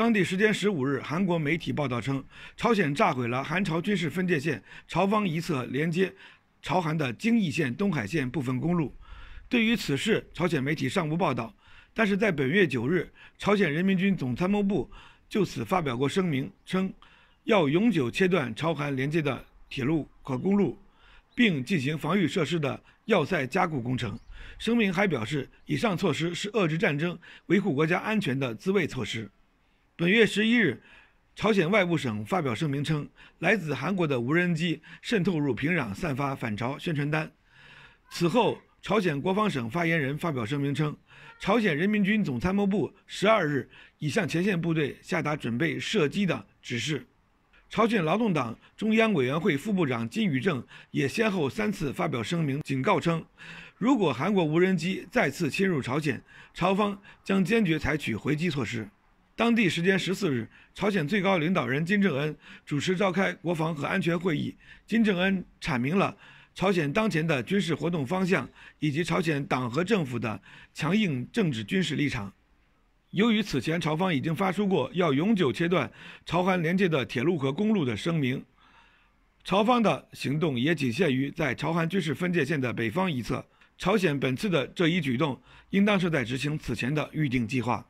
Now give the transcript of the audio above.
当地时间十五日，韩国媒体报道称，朝鲜炸毁了韩朝军事分界线朝方一侧连接朝韩的京义线、东海线部分公路。对于此事，朝鲜媒体尚无报道，但是在本月九日，朝鲜人民军总参谋部就此发表过声明，称要永久切断朝韩连接的铁路和公路，并进行防御设施的要塞加固工程。声明还表示，以上措施是遏制战争、维护国家安全的自卫措施。本月十一日，朝鲜外部省发表声明称，来自韩国的无人机渗透入平壤，散发反朝宣传单。此后，朝鲜国防省发言人发表声明称，朝鲜人民军总参谋部十二日已向前线部队下达准备射击的指示。朝鲜劳动党中央委员会副部长金宇正也先后三次发表声明，警告称，如果韩国无人机再次侵入朝鲜，朝方将坚决采取回击措施。当地时间十四日，朝鲜最高领导人金正恩主持召开国防和安全会议。金正恩阐明了朝鲜当前的军事活动方向以及朝鲜党和政府的强硬政治军事立场。由于此前朝方已经发出过要永久切断朝韩连接的铁路和公路的声明，朝方的行动也仅限于在朝韩军事分界线的北方一侧。朝鲜本次的这一举动，应当是在执行此前的预定计划。